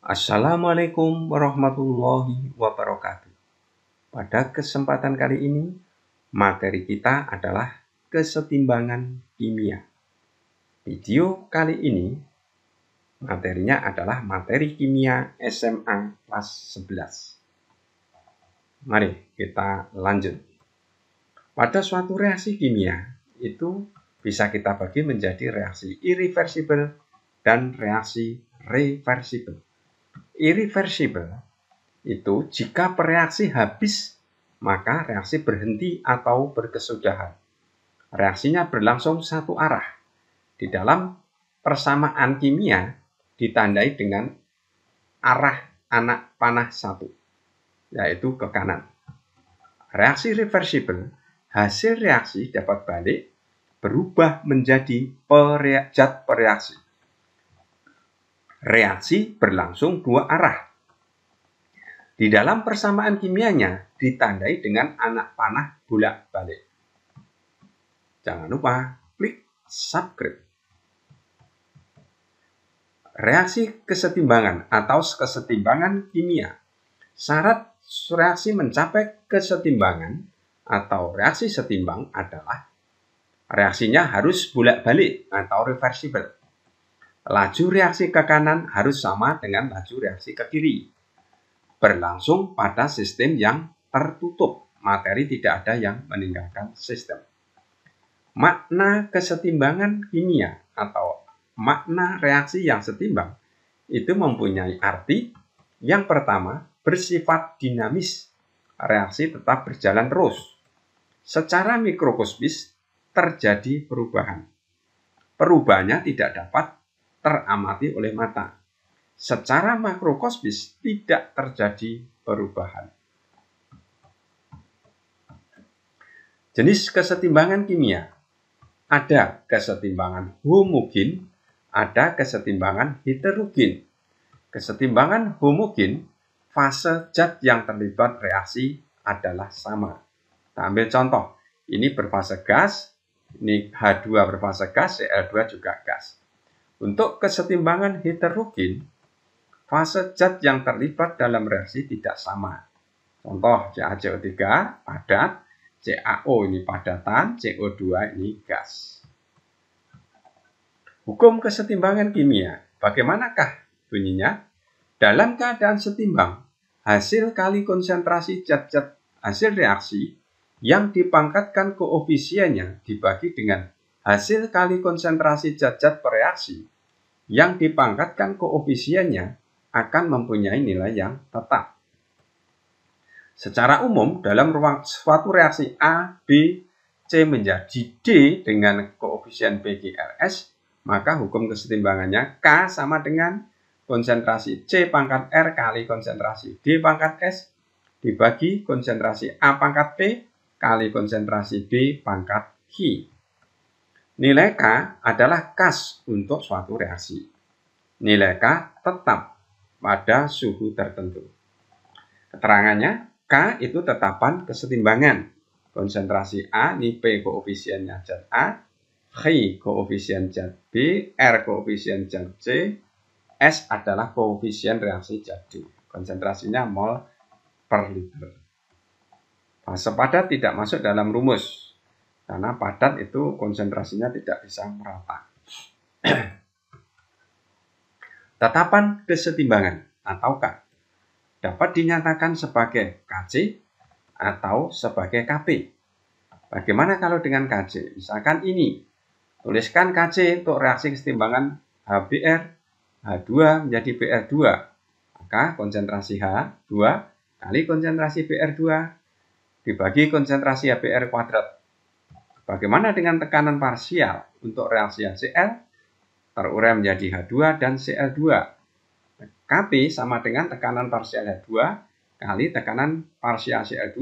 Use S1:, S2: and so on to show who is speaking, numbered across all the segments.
S1: Assalamualaikum warahmatullahi wabarakatuh. Pada kesempatan kali ini, materi kita adalah kesetimbangan kimia. Video kali ini Materinya adalah materi kimia SMA kelas 11. Mari kita lanjut. Pada suatu reaksi kimia, itu bisa kita bagi menjadi reaksi irreversible dan reaksi reversible. Irreversible itu jika pereaksi habis, maka reaksi berhenti atau berkesudahan. Reaksinya berlangsung satu arah. Di dalam persamaan kimia, ditandai dengan arah anak panah satu, yaitu ke kanan. Reaksi reversible, hasil reaksi dapat balik berubah menjadi perea, zat pereaksi. Reaksi berlangsung dua arah. Di dalam persamaan kimianya ditandai dengan anak panah bolak-balik. Jangan lupa klik subscribe. Reaksi kesetimbangan atau kesetimbangan kimia. Syarat reaksi mencapai kesetimbangan atau reaksi setimbang adalah reaksinya harus bolak-balik atau reversible. Laju reaksi ke kanan harus sama dengan laju reaksi ke kiri. Berlangsung pada sistem yang tertutup, materi tidak ada yang meninggalkan sistem. Makna kesetimbangan kimia atau makna reaksi yang setimbang itu mempunyai arti yang pertama bersifat dinamis. Reaksi tetap berjalan terus. Secara mikrokosmis terjadi perubahan. Perubahannya tidak dapat teramati oleh mata. Secara makrokosmis tidak terjadi perubahan. Jenis kesetimbangan kimia ada kesetimbangan homogen ada kesetimbangan heterogen. Kesetimbangan homogen, fase zat yang terlibat reaksi adalah sama. Kita ambil contoh, ini berfase gas, ini H2 berfase gas, Cl2 juga gas. Untuk kesetimbangan heterogen, fase zat yang terlibat dalam reaksi tidak sama. Contoh CaCO3 padat, CaO ini padatan, CO2 ini gas. Hukum kesetimbangan kimia, bagaimanakah bunyinya? Dalam keadaan setimbang, hasil kali konsentrasi cat-cat hasil reaksi yang dipangkatkan koefisiennya dibagi dengan hasil kali konsentrasi cat zat yang dipangkatkan koefisiennya akan mempunyai nilai yang tetap. Secara umum, dalam ruang suatu reaksi A, B, C menjadi D dengan koefisien BGRS, maka hukum kesetimbangannya K sama dengan konsentrasi C pangkat R kali konsentrasi D pangkat S dibagi konsentrasi A pangkat P kali konsentrasi B pangkat Q. Nilai K adalah kas untuk suatu reaksi. Nilai K tetap pada suhu tertentu. Keterangannya, K itu tetapan kesetimbangan. Konsentrasi A, ini P koefisiennya zat A, Phi koefisien zat B, R koefisien zat C, S adalah koefisien reaksi jadi Konsentrasinya mol per liter. Fase padat tidak masuk dalam rumus karena padat itu konsentrasinya tidak bisa merata. tetapan kesetimbangan atau K dapat dinyatakan sebagai KC atau sebagai KP. Bagaimana kalau dengan KC? Misalkan ini Tuliskan KC untuk reaksi kesetimbangan HBr H2 menjadi Br2. Maka konsentrasi H2 kali konsentrasi Br2 dibagi konsentrasi HBr kuadrat. Bagaimana dengan tekanan parsial untuk reaksi HCl? Terurai menjadi H2 dan Cl2. KP sama dengan tekanan parsial H2 kali tekanan parsial Cl2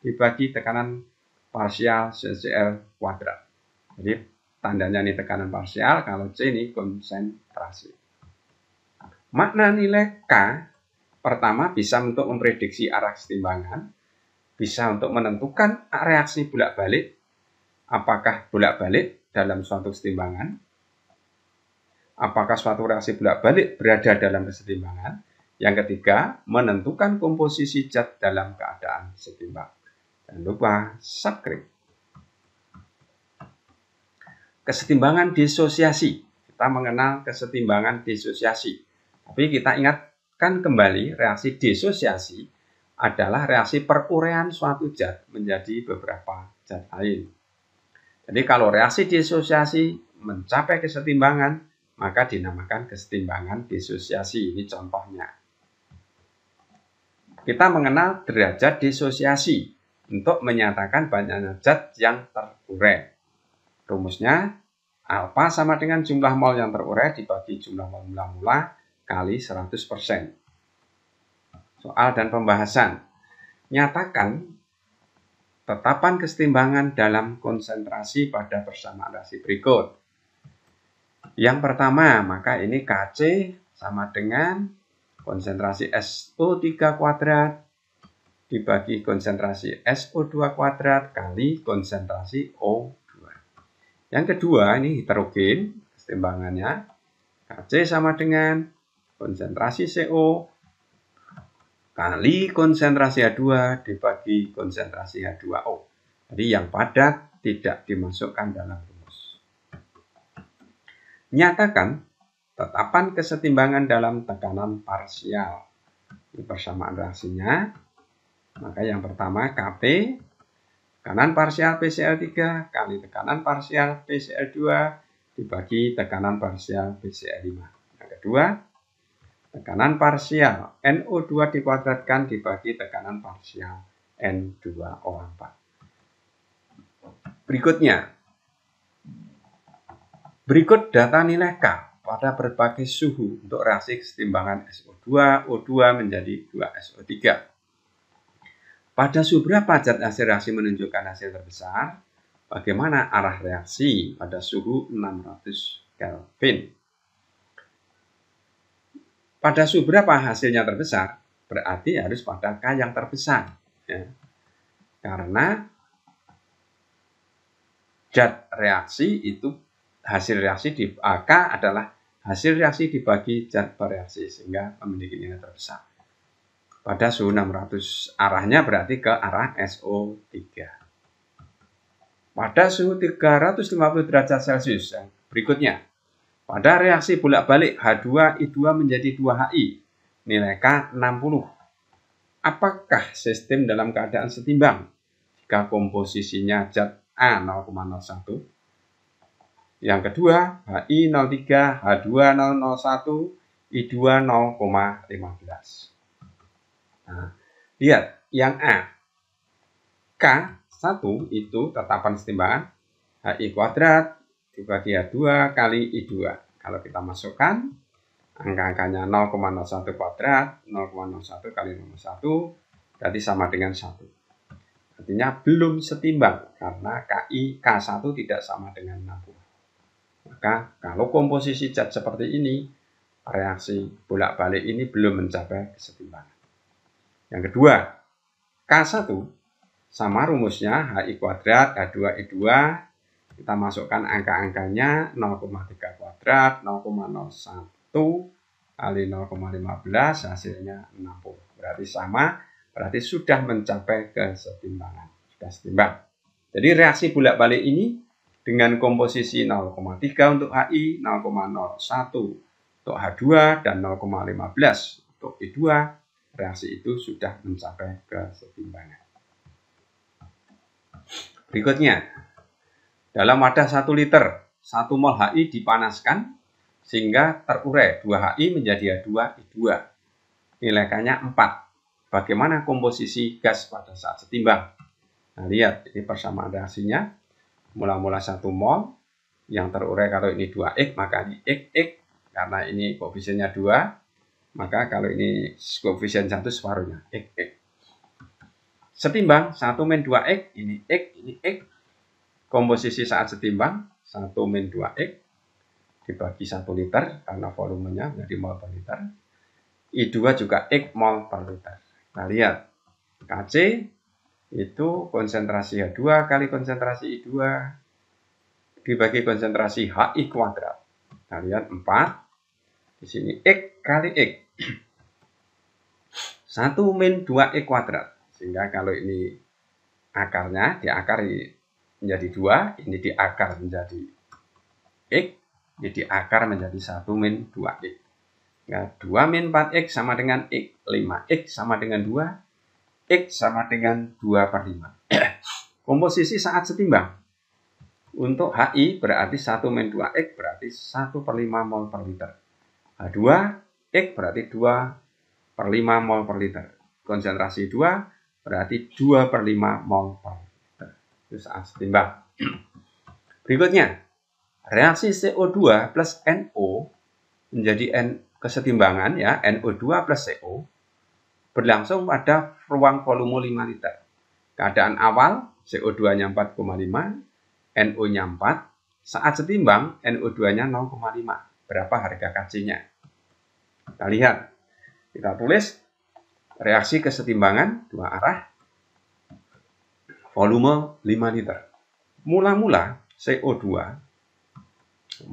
S1: dibagi tekanan parsial Cl kuadrat. Jadi Tandanya ini tekanan parsial, kalau C ini konsentrasi. Makna nilai K pertama bisa untuk memprediksi arah setimbangan, bisa untuk menentukan reaksi bolak-balik, apakah bolak-balik dalam suatu setimbangan, apakah suatu reaksi bolak-balik berada dalam setimbangan. yang ketiga, menentukan komposisi zat dalam keadaan setimbang. Jangan lupa subscribe kesetimbangan disosiasi. Kita mengenal kesetimbangan disosiasi. Tapi kita ingatkan kembali reaksi disosiasi adalah reaksi peruraian suatu zat menjadi beberapa zat lain. Jadi kalau reaksi disosiasi mencapai kesetimbangan, maka dinamakan kesetimbangan disosiasi. Ini contohnya. Kita mengenal derajat disosiasi untuk menyatakan banyaknya zat yang terurai. Rumusnya, alfa sama dengan jumlah mol yang terurai dibagi jumlah mol mula-mula kali 100%. Soal dan pembahasan. Nyatakan tetapan kesetimbangan dalam konsentrasi pada persamaan rasi berikut. Yang pertama, maka ini KC sama dengan konsentrasi SO3 kuadrat dibagi konsentrasi SO2 kuadrat kali konsentrasi O yang kedua ini hidrogen, keseimbangannya Kc sama dengan konsentrasi CO kali konsentrasi H2 dibagi konsentrasi H2O. Jadi yang padat tidak dimasukkan dalam rumus. Nyatakan tetapan kesetimbangan dalam tekanan parsial. Ini persamaan reaksinya. Maka yang pertama Kp Tekanan parsial PCL3 kali tekanan parsial PCL2 dibagi tekanan parsial PCL5. Yang kedua, tekanan parsial NO2 dikuadratkan dibagi tekanan parsial N2O4. Berikutnya, berikut data nilai K pada berbagai suhu untuk reaksi kesetimbangan SO2, O2 menjadi 2SO3. Pada seberapa zat hasil reaksi menunjukkan hasil terbesar? Bagaimana arah reaksi pada suhu 600 Kelvin? Pada suhu berapa hasilnya terbesar? Berarti harus pada K yang terbesar. Ya. Karena zat reaksi itu hasil reaksi di K adalah hasil reaksi dibagi zat bereaksi sehingga memiliki nilai terbesar pada suhu 600. Arahnya berarti ke arah SO3. Pada suhu 350 derajat Celcius, eh, berikutnya, pada reaksi bolak-balik H2I2 menjadi 2HI, nilai K 60. Apakah sistem dalam keadaan setimbang jika komposisinya zat A 0,01? Yang kedua, HI 03, h 2001 I2 0,15. Nah, lihat yang A. K1 itu tetapan setimbangan HI kuadrat dibagi a 2 kali I2. Kalau kita masukkan angka-angkanya 0,01 kuadrat, 0,01 kali 01, berarti sama dengan 1. Artinya belum setimbang karena KI K1 tidak sama dengan 60. Maka kalau komposisi cat seperti ini, reaksi bolak-balik ini belum mencapai kesetimbangan. Yang kedua, K1 sama rumusnya HI kuadrat, H2, i 2 Kita masukkan angka-angkanya 0,3 kuadrat, 0,01 kali 0,15 hasilnya 60. Berarti sama, berarti sudah mencapai kesetimbangan. Sudah setimbang. Jadi reaksi bolak-balik ini dengan komposisi 0,3 untuk HI, 0,01 untuk H2, dan 0,15 untuk i 2 reaksi itu sudah mencapai kesetimbangan. Berikutnya, dalam wadah 1 liter, 1 mol HI dipanaskan sehingga terurai 2 HI menjadi H2I2. Nilai kanya 4. Bagaimana komposisi gas pada saat setimbang? Nah, lihat ini persamaan reaksinya. Mula-mula 1 mol yang terurai kalau ini 2X maka ini XX karena ini koefisiennya 2 maka kalau ini koefisien satu separuhnya x, x. Setimbang 1 min 2x, ini x, ini x. Komposisi saat setimbang 1 min 2x dibagi 1 liter karena volumenya menjadi mol per liter. I2 juga x mol per liter. Nah, lihat. Kc itu konsentrasi H2 kali konsentrasi I2 dibagi konsentrasi HI kuadrat. Nah, 4. Di sini X kali X. 1 min 2 E kuadrat. Sehingga kalau ini akarnya, diakar menjadi 2, ini diakar menjadi X, ini diakar menjadi 1 min 2 X. Nah, 2 min 4X sama dengan X, 5X sama dengan 2, X sama dengan 2 per 5. Komposisi saat setimbang. Untuk HI berarti 1 min 2X berarti 1 per 5 mol per liter. H2 X berarti 2 per 5 mol per liter. Konsentrasi 2 berarti 2 per 5 mol per liter. Itu saat setimbang. Berikutnya, reaksi CO2 plus NO menjadi N kesetimbangan ya, NO2 plus CO berlangsung pada ruang volume 5 liter. Keadaan awal CO2-nya 4,5, NO-nya 4, saat setimbang NO2-nya 0,5. Berapa harga kacinya? Kita lihat. Kita tulis reaksi kesetimbangan dua arah volume 5 liter. Mula-mula CO2 4,5,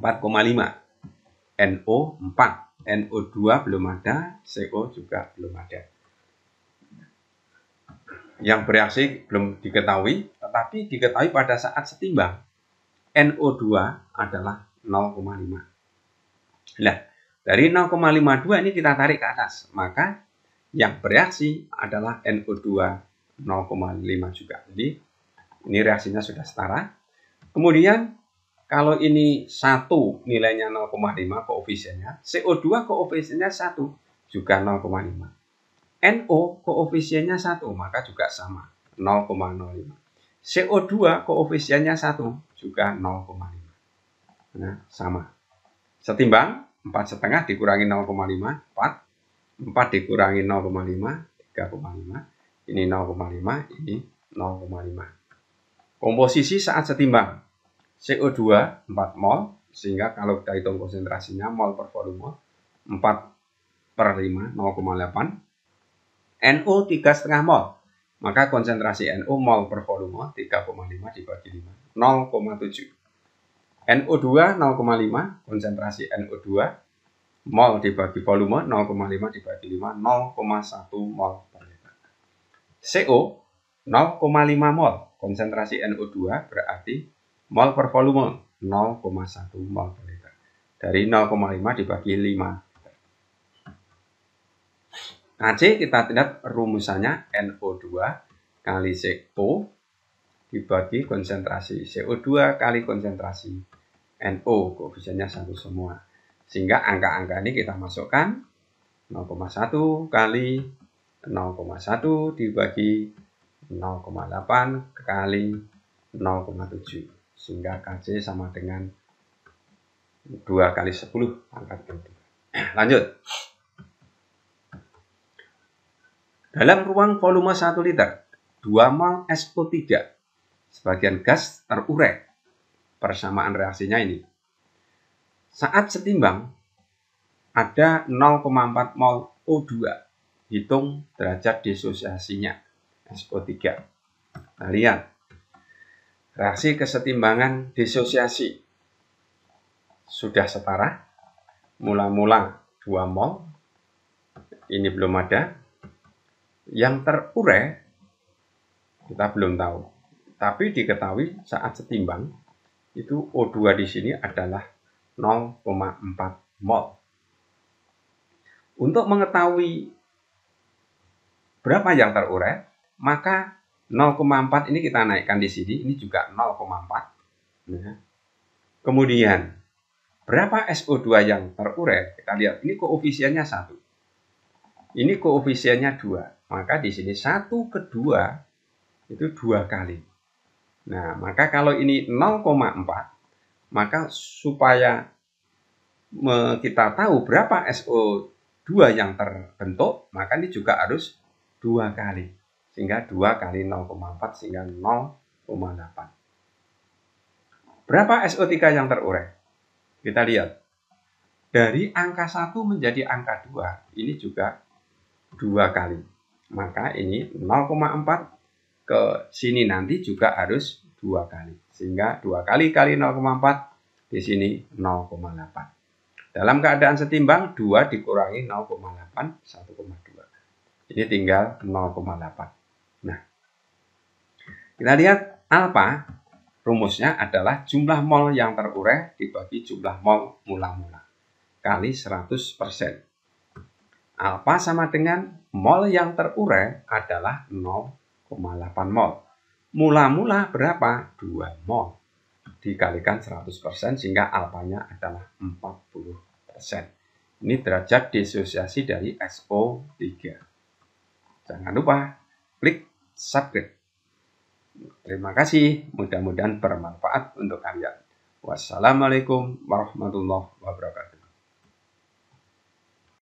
S1: NO 4, NO2 belum ada, CO juga belum ada. Yang bereaksi belum diketahui, tetapi diketahui pada saat setimbang. NO2 adalah 0,5. Nah, dari 0,52 ini kita tarik ke atas, maka yang bereaksi adalah NO2 0,5 juga. Jadi ini reaksinya sudah setara. Kemudian kalau ini satu nilainya 0,5 koefisiennya, CO2 koefisiennya 1 juga 0,5. NO koefisiennya 1 maka juga sama 0,05. CO2 koefisiennya 1 juga 0,5. Nah, sama. Setimbang 4 setengah dikurangi 0,5 4 4 dikurangi 0,5 3,5 ini 0,5 ini 0,5 komposisi saat setimbang CO2 4 mol sehingga kalau kita hitung konsentrasinya mol per volume 4 per 5 0,8 NO setengah mol maka konsentrasi NO mol per volume 3,5 dibagi 5 0,7 NO2 0,5 konsentrasi NO2 mol dibagi volume 0,5 dibagi 5 0,1 mol per liter. CO 0,5 mol konsentrasi NO2 berarti mol per volume 0,1 mol per liter. Dari 0,5 dibagi 5 AC nah, kita lihat rumusannya NO2 kali CO dibagi konsentrasi CO2 kali konsentrasi NO koefisiennya satu semua sehingga angka-angka ini kita masukkan 0,1 kali 0,1 dibagi 0,8 kali 0,7 sehingga KC sama dengan 2 kali 10 pangkat 22 lanjut Dalam ruang volume 1 liter, 2 mol SO3 sebagian gas terurai persamaan reaksinya ini. Saat setimbang ada 0,4 mol O2. Hitung derajat disosiasinya SO3. Nah, lihat. Reaksi kesetimbangan disosiasi sudah setara. Mula-mula 2 mol. Ini belum ada. Yang terurai kita belum tahu. Tapi diketahui saat setimbang itu O2 di sini adalah 0,4 mol. Untuk mengetahui berapa yang terurai, maka 0,4 ini kita naikkan di sini, ini juga 0,4. Nah. Kemudian, berapa SO2 yang terurai? Kita lihat, ini koefisiennya satu, Ini koefisiennya dua, Maka di sini satu kedua itu dua kali. Nah, maka kalau ini 0,4, maka supaya kita tahu berapa SO2 yang terbentuk, maka ini juga harus dua kali. Sehingga 2 kali 0,4 sehingga 0,8. Berapa SO3 yang terurai? Kita lihat. Dari angka 1 menjadi angka 2, ini juga dua kali. Maka ini 0,4 ke sini nanti juga harus dua kali. Sehingga dua kali kali 0,4 di sini 0,8. Dalam keadaan setimbang dua dikurangi 0,8 1,2. Ini tinggal 0,8. Nah, kita lihat alfa rumusnya adalah jumlah mol yang terurai dibagi jumlah mol mula-mula kali 100%. Alfa sama dengan mol yang terurai adalah mol. Mula-mula berapa? 2 mol. Dikalikan 100% sehingga alpanya adalah 40%. Ini derajat disosiasi dari SO3. Jangan lupa klik subscribe. Terima kasih, mudah-mudahan bermanfaat untuk kalian. Wassalamualaikum warahmatullahi wabarakatuh.